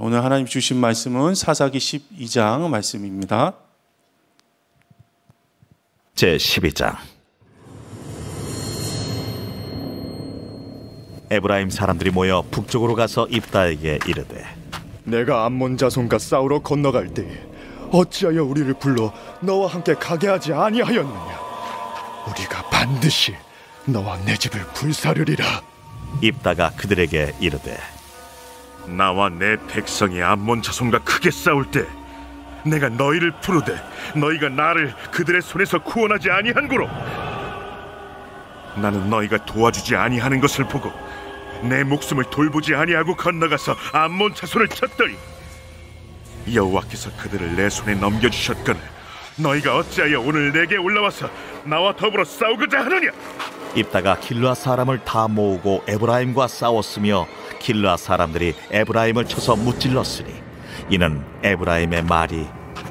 오늘 하나님 주신 말씀은 사사기 12장 말씀입니다. 제 12장 에브라임 사람들이 모여 북쪽으로 가서 입다에게 이르되 내가 암몬 자손과 싸우러 건너갈 때 어찌하여 우리를 불러 너와 함께 가게 하지 아니하였느냐 우리가 반드시 너와 내 집을 불사르리라 입다가 그들에게 이르되 나와 내 백성이 암몬 자손과 크게 싸울 때 내가 너희를 부르되 너희가 나를 그들의 손에서 구원하지 아니한 고로 나는 너희가 도와주지 아니하는 것을 보고 내 목숨을 돌보지 아니하고 건너가서 암몬 자손을 쳤더니 여호와께서 그들을 내 손에 넘겨주셨거늘 너희가 어찌하여 오늘 내게 올라와서 나와 더불어 싸우고자 하느냐 입다가 길라 사람을 다 모으고 에브라임과 싸웠으며 길라 사람들이 에브라임을 쳐서 무찔렀으니 이는 에브라임의 말이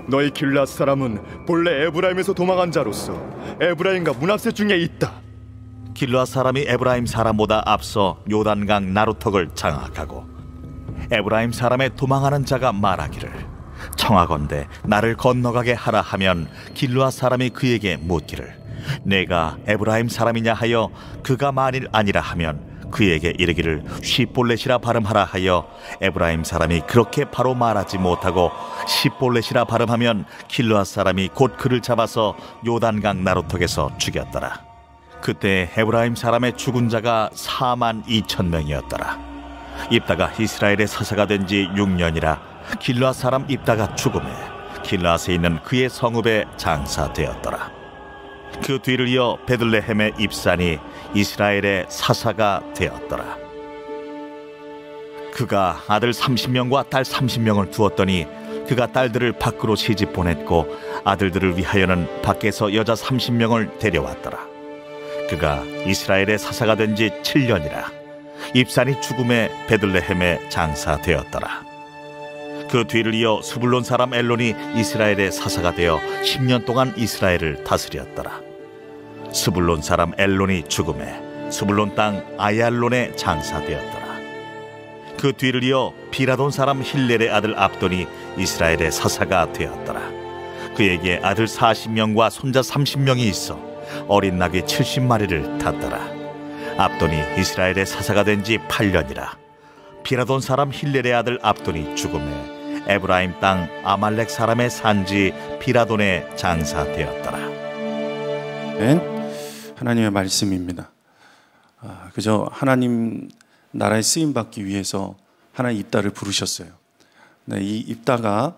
너희 길라 사람은 본래 에브라임에서 도망한 자로서 에브라임과 문합세 중에 있다. 길라 사람이 에브라임 사람보다 앞서 요단강 나루턱을 장악하고 에브라임 사람의 도망하는 자가 말하기를 청하건대 나를 건너가게 하라 하면 길라 사람이 그에게 묻기를 내가 에브라임 사람이냐 하여 그가 만일 아니라 하면 그에게 이르기를 시볼렛이라 발음하라 하여 에브라임 사람이 그렇게 바로 말하지 못하고 시볼렛이라 발음하면 길르앗 사람이 곧 그를 잡아서 요단강 나루턱에서 죽였더라 그때 에브라임 사람의 죽은 자가 4만 2천 명이었더라 입다가 이스라엘의 사사가 된 지 6년이라 길르앗 사람 입다가 죽음에 길르앗에 있는 그의 성읍에 장사되었더라 그 뒤를 이어 베들레헴의 입산이 이스라엘의 사사가 되었더라. 그가 아들 30명과 딸 30명을 두었더니 그가 딸들을 밖으로 시집 보냈고 아들들을 위하여는 밖에서 여자 30명을 데려왔더라. 그가 이스라엘의 사사가 된 지 7년이라 입산이 죽음의 베들레헴에 장사되었더라. 그 뒤를 이어 수불론 사람 엘론이 이스라엘의 사사가 되어 10년 동안 이스라엘을 다스렸더라. 스불론 사람 엘론이 죽음에 스불론 땅 아얄론에 장사되었더라. 그 뒤를 이어 비라돈 사람 힐렐의 아들 압돈이 이스라엘의 사사가 되었더라. 그에게 아들 40명과 손자 30명이 있어 어린 낙이 70마리를 탔더라. 압돈이 이스라엘의 사사가 된 지 8년이라. 비라돈 사람 힐렐의 아들 압돈이 죽음에 에브라임 땅 아말렉 사람의 산지 비라돈에 장사되었더라. 엔? 하나님의 말씀입니다. 아, 그저 하나님 나라에 쓰임 받기 위해서 하나님 입다를 부르셨어요. 네, 이 입다가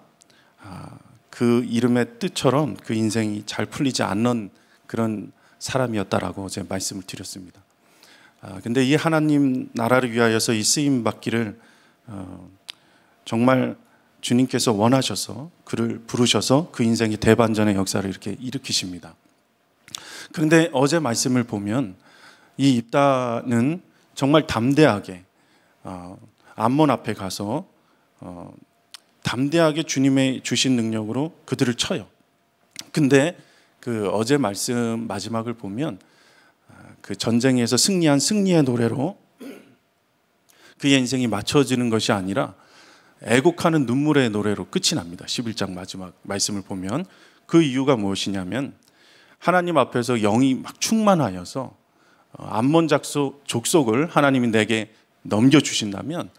아, 그 이름의 뜻처럼 그 인생이 잘 풀리지 않는 그런 사람이었다라고 제가 말씀을 드렸습니다. 아, 근데 이 하나님 나라를 위하여서 이 쓰임 받기를 어, 정말 주님께서 원하셔서 그를 부르셔서 그 인생의 대반전의 역사를 이렇게 일으키십니다. 그런데 어제 말씀을 보면 이 입다는 정말 담대하게 어, 암몬 앞에 가서 어, 담대하게 주님의 주신 능력으로 그들을 쳐요. 근데 그 어제 말씀 마지막을 보면 아, 그 전쟁에서 승리한 승리의 노래로 그의 인생이 맞춰지는 것이 아니라 애곡하는 눈물의 노래로 끝이 납니다. 11장 마지막 말씀을 보면 그 이유가 무엇이냐면 하나님 앞에서 영이 막 충만하여서 어, 암몬 작속 족속을 하나님이 내게 넘겨 주신다면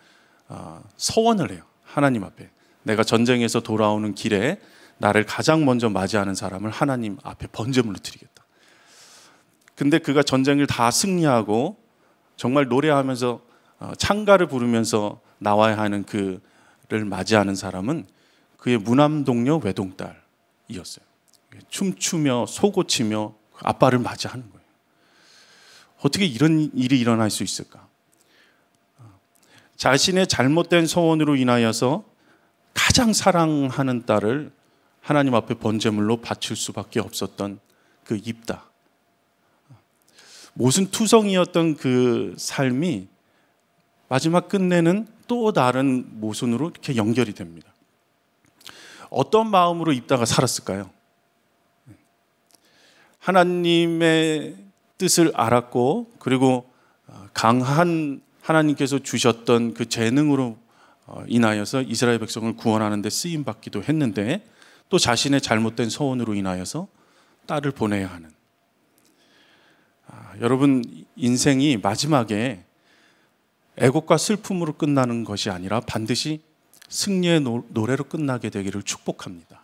어, 서원을 해요. 하나님 앞에 내가 전쟁에서 돌아오는 길에 나를 가장 먼저 맞이하는 사람을 하나님 앞에 번제물로 드리겠다. 근데 그가 전쟁을 다 승리하고 정말 노래하면서 어, 창가를 부르면서 나와야 하는 그를 맞이하는 사람은 그의 무남 동료 외동딸이었어요. 춤추며 소고치며 그 아빠를 맞이하는 거예요. 어떻게 이런 일이 일어날 수 있을까? 자신의 잘못된 소원으로 인하여서 가장 사랑하는 딸을 하나님 앞에 번제물로 바칠 수밖에 없었던 그 입다. 모순 투성이었던 그 삶이 마지막 끝내는 또 다른 모순으로 이렇게 연결이 됩니다. 어떤 마음으로 입다가 살았을까요? 하나님의 뜻을 알았고 그리고 어, 강한 하나님께서 주셨던 그 재능으로 어, 인하여서 이스라엘 백성을 구원하는 데 쓰임 받기도 했는데 또 자신의 잘못된 서원으로 인하여서 딸을 보내야 하는 아, 여러분 인생이 마지막에 애곡과 슬픔으로 끝나는 것이 아니라 반드시 승리의 노, 노래로 끝나게 되기를 축복합니다.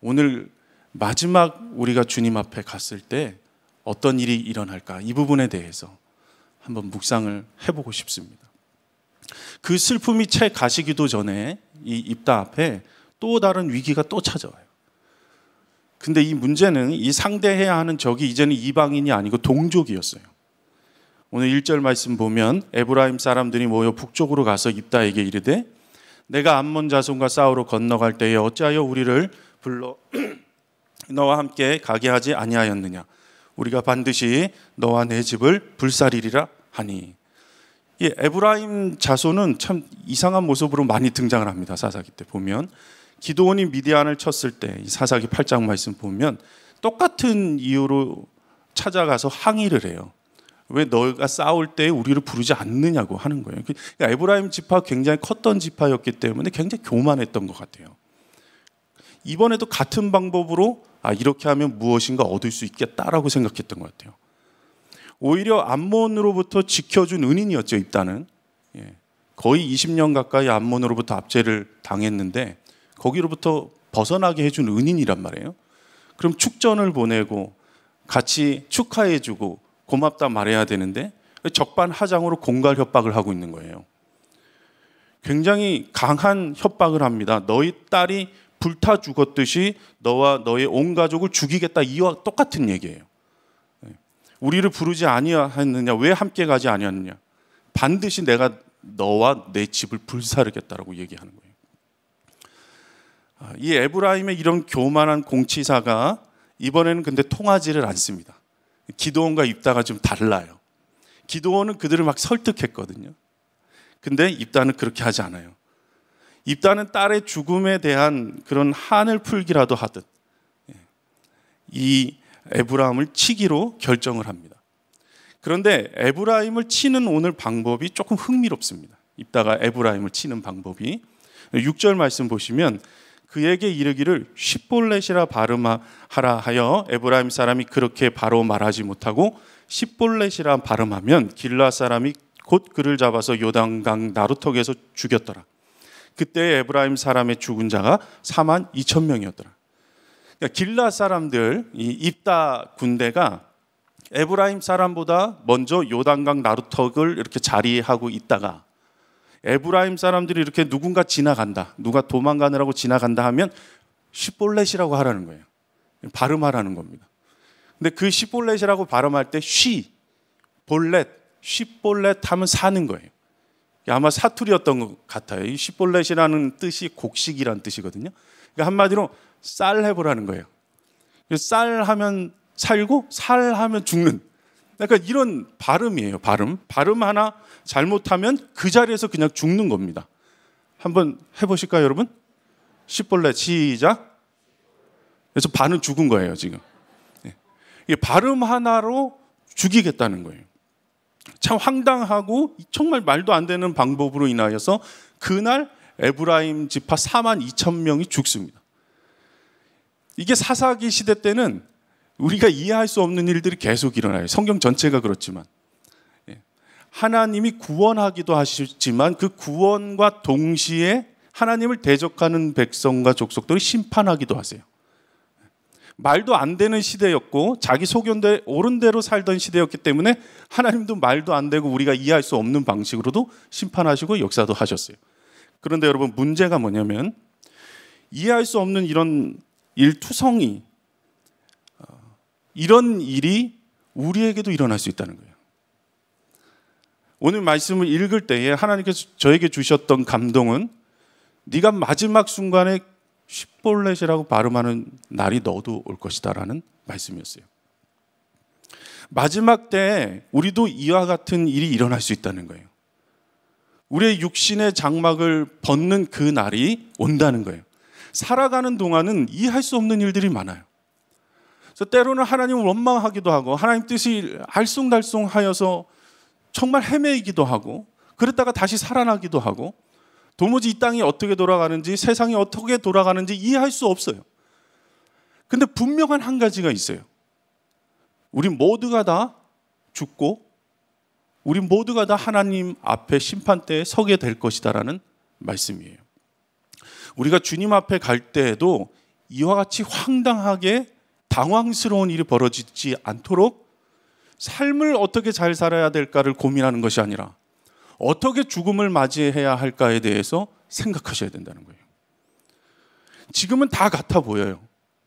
오늘 마지막 우리가 주님 앞에 갔을 때 어떤 일이 일어날까 이 부분에 대해서 한번 묵상을 해보고 싶습니다. 그 슬픔이 채 가시기도 전에 이 입다 앞에 또 다른 위기가 또 찾아와요. 근데 이 문제는 이 상대해야 하는 적이 이제는 이방인이 아니고 동족이었어요. 오늘 1절 말씀 보면 에브라임 사람들이 모여 북쪽으로 가서 입다에게 이르되 내가 암몬 자손과 싸우러 건너갈 때에 어찌하여 우리를 불러 너와 함께 가게 하지 아니하였느냐 우리가 반드시 너와 내 집을 불살이리라 하니 예, 에브라임 자손은 참 이상한 모습으로 많이 등장을 합니다 사사기 때 보면 기도원이 미디안을 쳤을 때 사사기 8장 말씀 보면 똑같은 이유로 찾아가서 항의를 해요 왜 너가 싸울 때 우리를 부르지 않느냐고 하는 거예요. 그, 그러니까 에브라임 지파 굉장히 컸던 지파였기 때문에 굉장히 교만했던 것 같아요. 이번에도 같은 방법으로 아, 이렇게 하면 무엇인가 얻을 수 있겠다라고 생각했던 것 같아요. 오히려 암몬으로부터 지켜준 은인이었죠, 입단은. 예. 거의 20년 가까이 암몬으로부터 압제를 당했는데 거기로부터 벗어나게 해준 은인이란 말이에요. 그럼 축전을 보내고 같이 축하해주고 고맙다 말해야 되는데 적반하장으로 공갈 협박을 하고 있는 거예요. 굉장히 강한 협박을 합니다. 너희 딸이 불타 죽었듯이 너와 너의 온 가족을 죽이겠다 이와 똑같은 얘기예요. 네. 우리를 부르지 아니하느냐 였왜 함께 가지 아니하느냐 반드시 내가 너와 내 집을 불사르겠다라고 얘기하는 거예요. 아, 이 에브라임의 이런 교만한 공치사가 이번에는 근데 통하지를 않습니다. 기도원과 입다가 좀 달라요. 기도원은 그들을 막 설득했거든요. 근데 입다는 그렇게 하지 않아요. 입다는 딸의 죽음에 대한 그런 한을 풀기라도 하듯 예, 이에브라임을 치기로 결정을 합니다. 그런데 에브라임을 치는 오늘 방법이 조금 흥미롭습니다. 입다가 에브라임을 치는 방법이 6절 말씀 보시면 그에게 이르기를 십볼렛이라 발음하라 하여 에브라임 사람이 그렇게 바로 말하지 못하고 십볼렛이라 발음하면 길라 사람이 곧 그를 잡아서 요단강 나루턱에서 죽였더라. 그때 에브라임 사람의 죽은 자가 4만 2천 명이었더라. 그러니까 길라 사람들 이 입다 군대가 에브라임 사람보다 먼저 요단강 나루턱을 이렇게 자리하고 있다가 에브라임 사람들이 이렇게 누군가 지나간다, 누가 도망가느라고 지나간다 하면 시볼렛이라고 하라는 거예요. 발음하라는 겁니다. 근데 그 시볼렛이라고 발음할 때 쉬, 볼렛, 시볼렛 하면 사는 거예요. 아마 사투리였던 것 같아요. 이 시볼렛이라는 뜻이 곡식이란 뜻이거든요. 그러니까 한마디로 쌀 해보라는 거예요. 쌀 하면 살고 살 하면 죽는. 그러니까 이런 발음이에요. 발음. 발음 하나 잘못하면 그 자리에서 그냥 죽는 겁니다. 한번 해보실까요, 여러분? 시볼렛 시작. 그래서 반은 죽은 거예요, 지금. 예. 이 발음 하나로 죽이겠다는 거예요. 참 황당하고 정말 말도 안 되는 방법으로 인하여서 그날 에브라임 지파 4만 2천 명이 죽습니다. 이게 사사기 시대 때는 우리가 이해할 수 없는 일들이 계속 일어나요. 성경 전체가 그렇지만. 예. 하나님이 구원하기도 하시지만 그 구원과 동시에 하나님을 대적하는 백성과 족속들을 심판하기도 하세요. 말도 안 되는 시대였고 자기 소견대 옳은 대로 살던 시대였기 때문에 하나님도 말도 안 되고 우리가 이해할 수 없는 방식으로도 심판하시고 역사도 하셨어요. 그런데 여러분 문제가 뭐냐면 이해할 수 없는 이런 일투성이 어, 이런 일이 우리에게도 일어날 수 있다는 거예요. 오늘 말씀을 읽을 때에 하나님께서 저에게 주셨던 감동은 네가 마지막 순간에 십볼렛이라고 발음하는 날이 너도 올 것이다라는 말씀이었어요. 마지막 때 우리도 이와 같은 일이 일어날 수 있다는 거예요. 우리의 육신의 장막을 벗는 그 날이 온다는 거예요. 살아가는 동안은 이해할 수 없는 일들이 많아요. 그래서 때로는 하나님을 원망하기도 하고 하나님 뜻이 알쏭달쏭하여서 정말 헤매이기도 하고 그랬다가 다시 살아나기도 하고 도무지 이 땅이 어떻게 돌아가는지 세상이 어떻게 돌아가는지 이해할 수 없어요. 근데 분명한 한 가지가 있어요. 우리 모두가 다 죽고 우리 모두가 다 하나님 앞에 심판대에 서게 될 것이다라는 말씀이에요. 우리가 주님 앞에 갈 때에도 이와 같이 황당하게 당황스러운 일이 벌어지지 않도록 삶을 어떻게 잘 살아야 될까를 고민하는 것이 아니라 어떻게 죽음을 맞이해야 할까에 대해서 생각하셔야 된다는 거예요. 지금은 다 같아 보여요.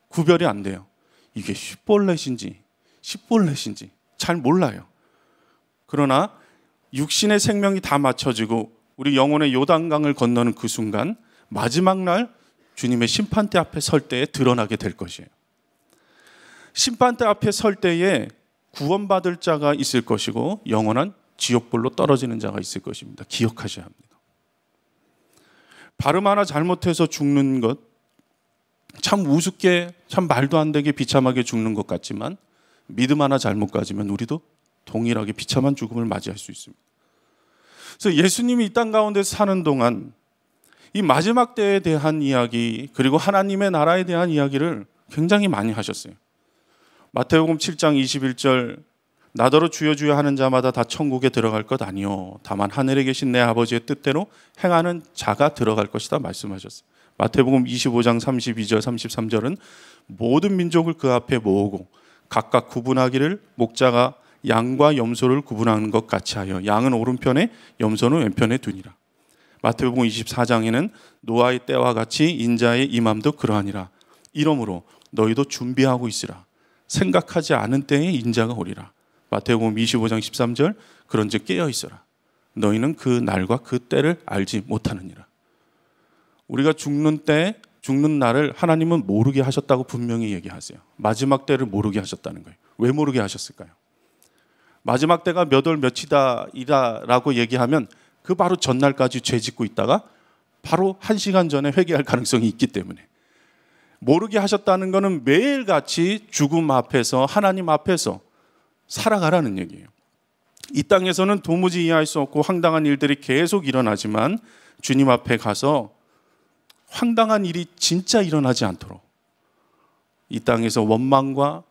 구별이 안 돼요. 이게 십볼렛인지십볼렛인지잘 몰라요. 그러나 육신의 생명이 다 맞춰지고 우리 영혼의 요단강을 건너는 그 순간 마지막 날 주님의 심판대 앞에 설 때에 드러나게 될 것이에요. 심판대 앞에 설 때에 구원받을 자가 있을 것이고 영원한 지옥불로 떨어지는 자가 있을 것입니다. 기억하셔야 합니다. 발음 하나 잘못해서 죽는 것, 참 우습게, 참 말도 안 되게 비참하게 죽는 것 같지만 믿음 하나 잘못 가지면 우리도 동일하게 비참한 죽음을 맞이할 수 있습니다. 그래서 예수님이 이 땅 가운데 사는 동안 이 마지막 때에 대한 이야기 그리고 하나님의 나라에 대한 이야기를 굉장히 많이 하셨어요. 마태복음 7장 21절 나더러 주여 주여 하는 자마다 다 천국에 들어갈 것 아니요 다만 하늘에 계신 내 아버지의 뜻대로 행하는 자가 들어갈 것이다 말씀하셨어요. 마태복음 25장 32절 33절은 모든 민족을 그 앞에 모으고 각각 구분하기를 목자가 양과 염소를 구분하는 것 같이 하여 양은 오른편에 염소는 왼편에 두니라. 마태복음 24장에는 노아의 때와 같이 인자의 이맘도 그러하니라. 이러므로 너희도 준비하고 있으라. 생각하지 않은 때에 인자가 오리라. 마태복음 25장 13절 그런즉 깨어 있어라 너희는 그 날과 그 때를 알지 못하느니라 우리가 죽는 때 죽는 날을 하나님은 모르게 하셨다고 분명히 얘기하세요 마지막 때를 모르게 하셨다는 거예요 왜 모르게 하셨을까요 마지막 때가 몇 월 며칠이다라고 얘기하면 그 바로 전날까지 죄 짓고 있다가 바로 한 시간 전에 회개할 가능성이 있기 때문에 모르게 하셨다는 것은 매일같이 죽음 앞에서 하나님 앞에서 살아가라는 얘기예요. 이 땅에서는 도무지 이해할 수 없고 황당한 일들이 계속 일어나지만 주님 앞에 가서 황당한 일이 진짜 일어나지 않도록 이 땅에서 원망과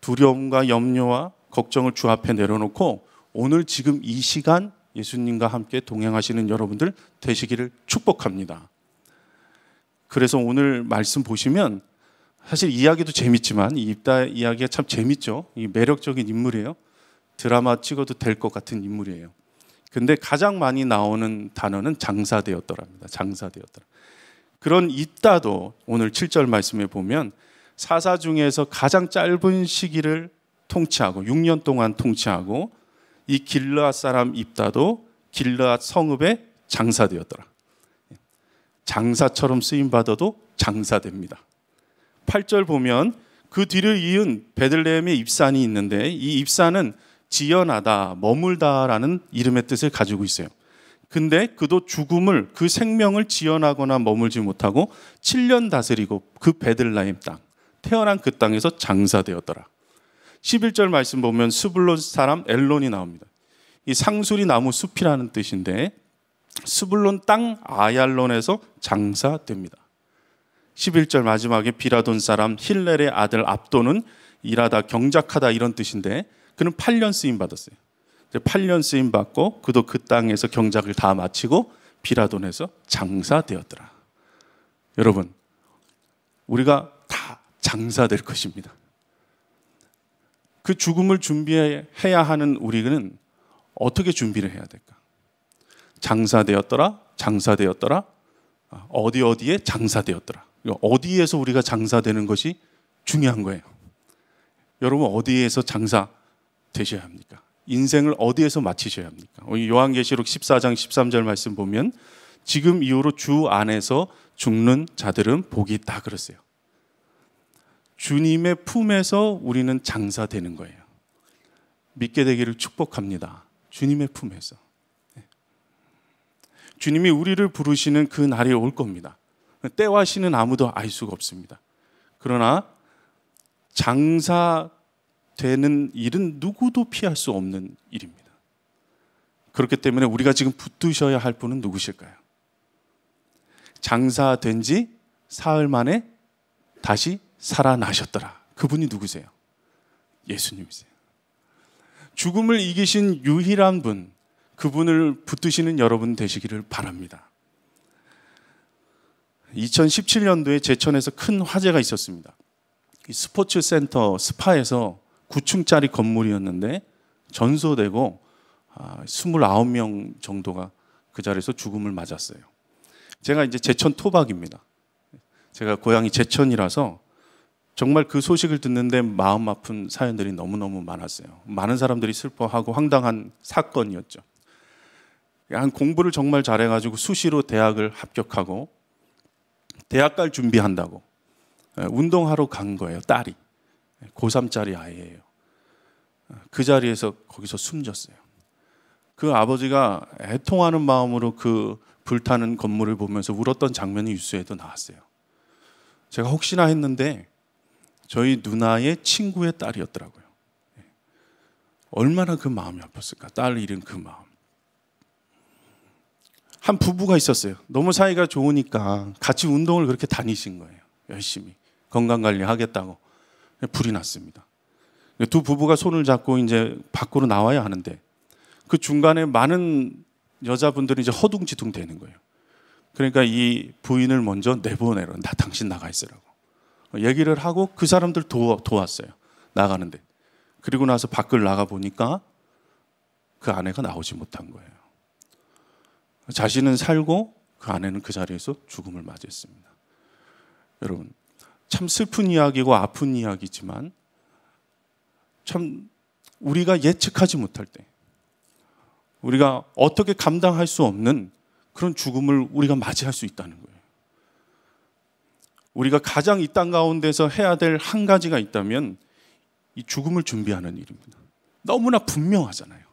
두려움과 염려와 걱정을 주 앞에 내려놓고 오늘 지금 이 시간 예수님과 함께 동행하시는 여러분들 되시기를 축복합니다. 그래서 오늘 말씀 보시면 사실 이야기도 재밌지만 이 입다 이야기가 참 재밌죠. 이 매력적인 인물이에요. 드라마 찍어도 될 것 같은 인물이에요. 근데 가장 많이 나오는 단어는 장사되었더랍니다. 장사되었더라. 그런 있다도 오늘 7절 말씀에 보면 사사 중에서 가장 짧은 시기를 통치하고 6년 동안 통치하고 이 길르앗 사람 입다도 길르앗 성읍의 장사되었더라. 장사처럼 쓰임 받아도 장사됩니다. 8절 보면 그 뒤를 이은 베들레헴의 입산이 있는데 이 입산은 지연하다, 머물다라는 이름의 뜻을 가지고 있어요. 근데 그도 죽음을 그 생명을 지연하거나 머물지 못하고 7년 다스리고 그 베들라임 땅 태어난 그 땅에서 장사되었더라. 11절 말씀 보면 수불론 사람 엘론이 나옵니다. 이 상수리 나무 숲이라는 뜻인데 수불론땅 아얄론에서 장사됩니다. 11절 마지막에 비라돈 사람 힐렐의 아들 압도는 일하다 경작하다 이런 뜻인데 그는 8년 쓰임 받았어요. 8년 쓰임 받고 그도 그 땅에서 경작을 다 마치고 비라돈에서 장사되었더라. 여러분, 우리가 다 장사될 것입니다. 그 죽음을 준비해야 하는 우리는 어떻게 준비를 해야 될까? 장사되었더라, 장사되었더라, 아, 어디 어디에 장사되었더라. 어디에서 우리가 장사되는 것이 중요한 거예요. 여러분 어디에서 장사 되셔야 합니까? 인생을 어디에서 마치셔야 합니까? 어, 요한계시록 14장 13절 말씀 보면 지금 이후로 주 안에서 죽는 자들은 복이 있다 그랬어요. 주님의 품에서 우리는 장사되는 거예요. 믿게 되기를 축복합니다. 주님의 품에서. 네. 주님이 우리를 부르시는 그 날이 올 겁니다. 때와 시는 아무도 알 수가 없습니다. 그러나 장사되는 일은 누구도 피할 수 없는 일입니다. 그렇기 때문에 우리가 지금 붙드셔야 할 분은 누구실까요? 장사된 지 사흘 만에 다시 살아나셨더라. 그분이 누구세요? 예수님이세요. 죽음을 이기신 유일한 분, 그분을 붙드시는 여러분 되시기를 바랍니다. 2017년도에 제천에서 큰 화재가 있었습니다. 스포츠 센터 스파에서 9층짜리 건물이었는데 전소되고 29명 아, 정도가 그 자리에서 죽음을 맞았어요. 제가 이제 제천 토박입니다. 제가 고향이 제천이라서 정말 그 소식을 듣는데 마음 아픈 사연들이 너무너무 많았어요. 많은 사람들이 슬퍼하고 황당한 사건이었죠. 한 공부를 정말 잘해가지고 수시로 대학을 합격하고 대학 갈 준비한다고 예, 운동하러 간 거예요. 딸이 예, 고3짜리 아이예요. 예, 그 자리에서 거기서 숨졌어요. 그 아버지가 애통하는 마음으로 그 불타는 건물을 보면서 울었던 장면이 뉴스에도 나왔어요. 제가 혹시나 했는데 저희 누나의 친구의 딸이었더라고요. 얼마나 그 마음이 아팠을까. 딸 잃은 그 마음. 한 부부가 있었어요. 너무 사이가 좋으니까 같이 운동을 그렇게 다니신 거예요. 열심히 건강 관리 하겠다고 불이 났습니다. 두 부부가 손을 잡고 이제 밖으로 나와야 하는데 그 중간에 많은 여자분들이 이제 허둥지둥 되는 거예요. 그러니까 이 부인을 먼저 내보내라. 나 당신 나가 있으라고. 얘기를 하고 그 사람들 도, 도왔어요. 나가는데. 그리고 나서 밖을 나가 보니까 그 아내가 나오지 못한 거예요. 자신은 살고 그 아내는 그 자리에서 죽음을 맞이했습니다. 여러분, 참 슬픈 이야기고 아픈 이야기지만 참 우리가 예측하지 못할 때 우리가 어떻게 감당할 수 없는 그런 죽음을 우리가 맞이할 수 있다는 거예요. 우리가 가장 이 땅 가운데서 해야 될 한 가지가 있다면 이 죽음을 준비하는 일입니다. 너무나 분명하잖아요.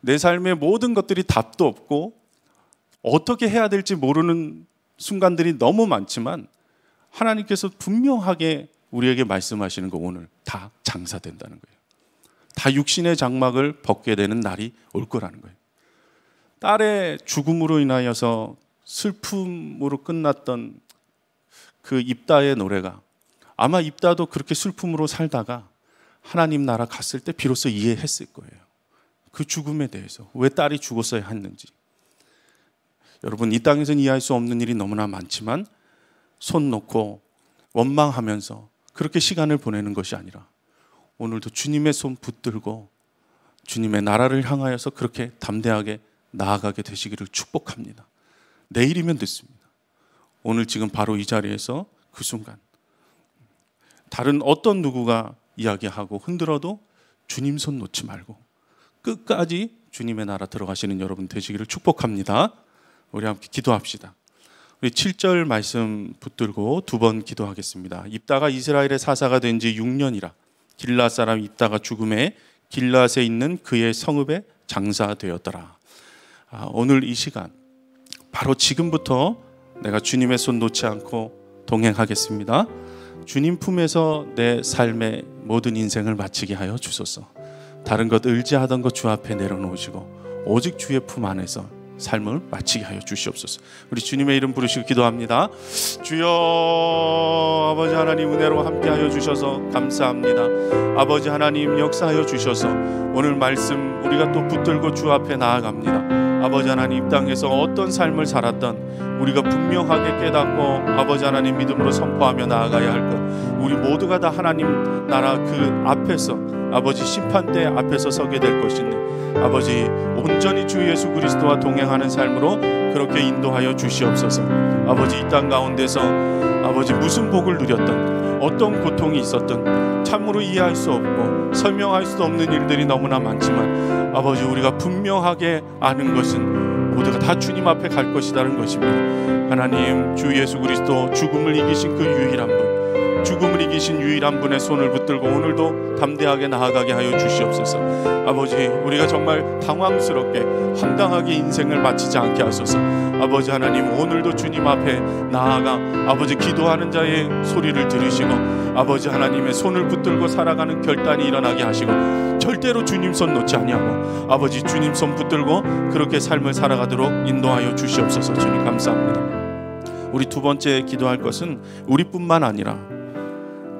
내 삶의 모든 것들이 답도 없고 어떻게 해야 될지 모르는 순간들이 너무 많지만 하나님께서 분명하게 우리에게 말씀하시는 거 오늘 다 장사된다는 거예요. 다 육신의 장막을 벗게 되는 날이 올 거라는 거예요. 딸의 죽음으로 인하여서 슬픔으로 끝났던 그 입다의 노래가 아마 입다도 그렇게 슬픔으로 살다가 하나님 나라 갔을 때 비로소 이해했을 거예요. 그 죽음에 대해서 왜 딸이 죽었어야 했는지 여러분 이 땅에서는 이해할 수 없는 일이 너무나 많지만 손 놓고 원망하면서 그렇게 시간을 보내는 것이 아니라 오늘도 주님의 손 붙들고 주님의 나라를 향하여서 그렇게 담대하게 나아가게 되시기를 축복합니다. 내일이면 됐습니다. 오늘 지금 바로 이 자리에서 그 순간 다른 어떤 누구가 이야기하고 흔들어도 주님 손 놓지 말고 끝까지 주님의 나라 들어가시는 여러분 되시기를 축복합니다. 우리 함께 기도합시다. 우리 7절 말씀 붙들고 두 번 기도하겠습니다. 입다가 이스라엘의 사사가 된 지 6년이라 길라 사람 입다가 죽음에 길라에 있는 그의 성읍에 장사되었더라. 아, 오늘 이 시간 바로 지금부터 내가 주님의 손 놓지 않고 동행하겠습니다. 주님 품에서 내 삶의 모든 인생을 마치게 하여 주소서. 다른 것 의지하던 것 주 앞에 내려놓으시고 오직 주의 품 안에서 삶을 마치게 하여 주시옵소서. 우리 주님의 이름 부르시고 기도합니다. 주여 아버지 하나님 은혜로 함께 하여 주셔서 감사합니다. 아버지 하나님 역사하여 주셔서 오늘 말씀 우리가 또 붙들고 주 앞에 나아갑니다. 아버지 하나님 이 땅에서 어떤 삶을 살았던 우리가 분명하게 깨닫고 아버지 하나님 믿음으로 선포하며 나아가야 할 것 우리 모두가 다 하나님 나라 그 앞에서 아버지 심판대 앞에서 서게 될 것이니 아버지 온전히 주 예수 그리스도와 동행하는 삶으로 그렇게 인도하여 주시옵소서 아버지 이 땅 가운데서 아버지 무슨 복을 누렸던 어떤 고통이 있었던 참으로 이해할 수 없고 설명할 수 없는 일들이 너무나 많지만 아버지 우리가 분명하게 아는 것은 모두가 다 주님 앞에 갈 것이라는 것입니다. 하나님 주 예수 그리스도 죽음을 이기신 그 유일한 분 죽음을 이기신 유일한 분의 손을 붙들고 오늘도 담대하게 나아가게 하여 주시옵소서. 아버지, 우리가 정말 당황스럽게 황당하게 인생을 마치지 않게 하소서. 아버지 하나님, 오늘도 주님 앞에 나아가 아버지 기도하는 자의 소리를 들으시고 아버지 하나님의 손을 붙들고 살아가는 결단이 일어나게 하시고 절대로 주님 손 놓지 아니하고 아버지 주님 손 붙들고 그렇게 삶을 살아가도록 인도하여 주시옵소서. 주님 감사합니다. 우리 두 번째 기도할 것은 우리뿐만 아니라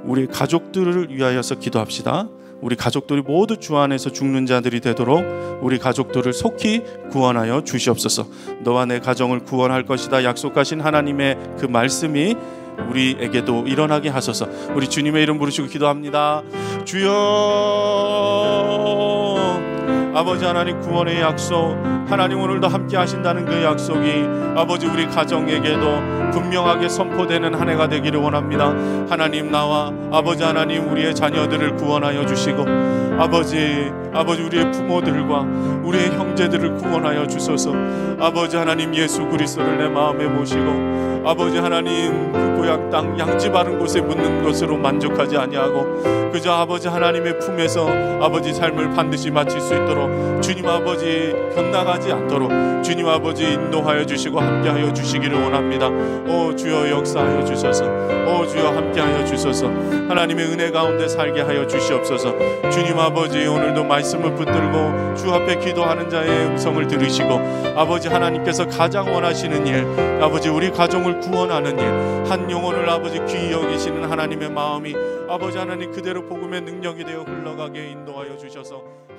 우리 가족들을 위하여서 기도합시다. 우리 가족들이 모두 주 안에서 죽는 자들이 되도록 우리 가족들을 속히 구원하여 주시옵소서. 너와 내 가정을 구원할 것이다 약속하신 하나님의 그 말씀이 우리에게도 일어나게 하소서. 우리 주님의 이름 부르시고 기도합니다. 주여 아버지 하나님 구원의 약속 하나님 오늘도 함께 하신다는 그 약속이 아버지 우리 가정에게도 분명하게 선포되는 한 해가 되기를 원합니다 하나님 나와 아버지 하나님 우리의 자녀들을 구원하여 주시고 아버지 아버지 우리의 부모들과 우리의 형제들을 구원하여 주소서 아버지 하나님 예수 그리스도를 내 마음에 모시고 아버지 하나님 그 고향 땅 양지 바른 곳에 묻는 것으로 만족하지 아니하고 그저 아버지 하나님의 품에서 아버지 삶을 반드시 마칠 수 있도록 주님 아버지 변나가지 않도록 주님 아버지 인도하여 주시고 함께하여 주시기를 원합니다 오 주여 역사하여 주소서 오 주여 함께하여 주소서 하나님의 은혜 가운데 살게 하여 주시옵소서 주님 아버지 오늘도 말 말씀을 붙들고 주 앞에 기도하는 자의 음성을 들으시고 아버지 하나님께서 가장 원하시는 일 아버지 우리 가정을 구원하는 일 한 영혼을 아버지 귀히 여기시는 하나님의 마음이 아버지 하나님 그대로 복음의 능력이 되어 흘러가게 인도하여 주셔서